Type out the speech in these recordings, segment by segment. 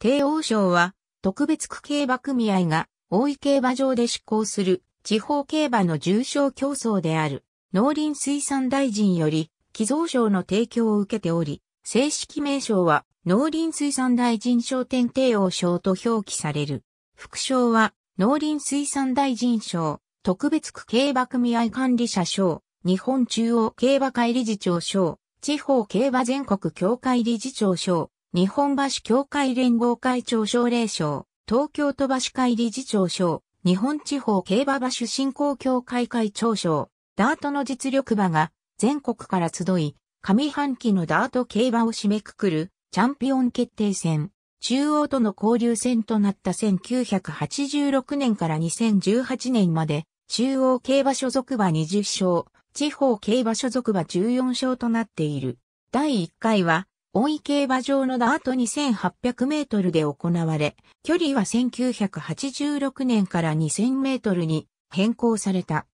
帝王賞は、特別区競馬組合が、大井競馬場で施行する、地方競馬の重賞競争である、農林水産大臣より、寄贈賞の提供を受けており、正式名称は、農林水産大臣賞典帝王賞と表記される。副賞は、農林水産大臣賞、特別区競馬組合管理者賞、日本中央競馬会理事長賞、地方競馬全国協会理事長賞、日本橋協会連合会長奨励賞、東京都橋会理事長賞、日本地方競馬場振興協会会長賞、ダートの実力馬が全国から集い、上半期のダート競馬を締めくくるチャンピオン決定戦、中央との交流戦となった1986年から2018年まで、中央競馬所属馬20勝、地方競馬所属馬14勝となっている。第1回は、大井競馬場のダート2800メートルで行われ、距離は1986年から2000メートルに変更された。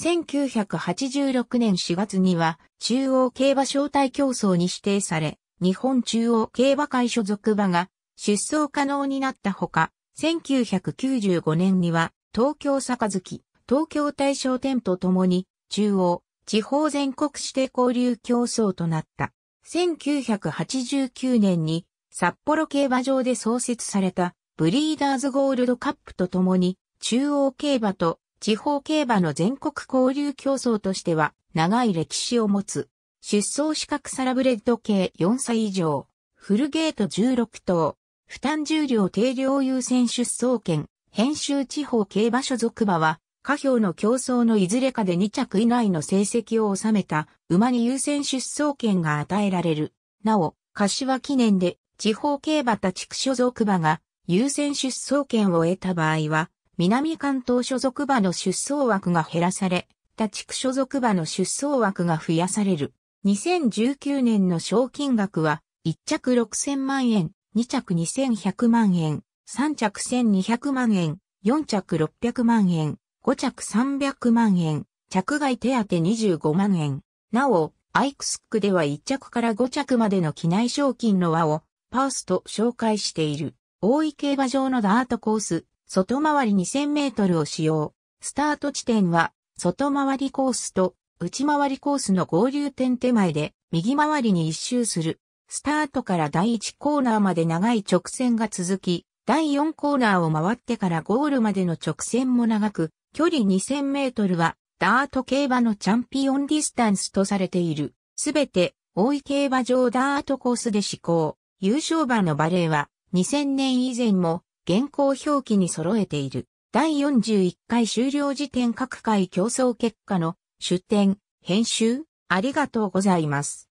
1986年4月には中央競馬招待競争に指定され、日本中央競馬会所属馬が出走可能になったほか、1995年には東京杯、東京大賞店とともに中央、地方全国指定交流競争となった。1989年に札幌競馬場で創設されたブリーダーズゴールドカップとともに中央競馬と地方競馬の全国交流競争としては長い歴史を持つ出走資格サラブレッド系4歳以上フルゲート16頭負担重量定量優先出走権編集地方競馬所属馬は下表の競争のいずれかで2着以内の成績を収めた馬に優先出走権が与えられる。なお、柏記念で地方競馬他地区所属馬が優先出走権を得た場合は、南関東所属馬の出走枠が減らされ、他地区所属馬の出走枠が増やされる。2019年の賞金額は、1着6000万円、2着2100万円、3着1200万円、4着600万円、5着300万円、着外手当25万円。なお、アイクスックでは1着から5着までの機内賞金の輪をパースと紹介している。大井競馬場のダートコース、外回り2000メートルを使用。スタート地点は、外回りコースと内回りコースの合流点手前で、右回りに一周する。スタートから第1コーナーまで長い直線が続き、第4コーナーを回ってからゴールまでの直線も長く、距離2000メートルは、ダート競馬のチャンピオンディスタンスとされている。すべて、大井競馬場ダートコースで施行。優勝馬のバレーは、2000年以前も、現行表記に揃えている。第41回終了時点各回競争結果の出展、編集、ありがとうございます。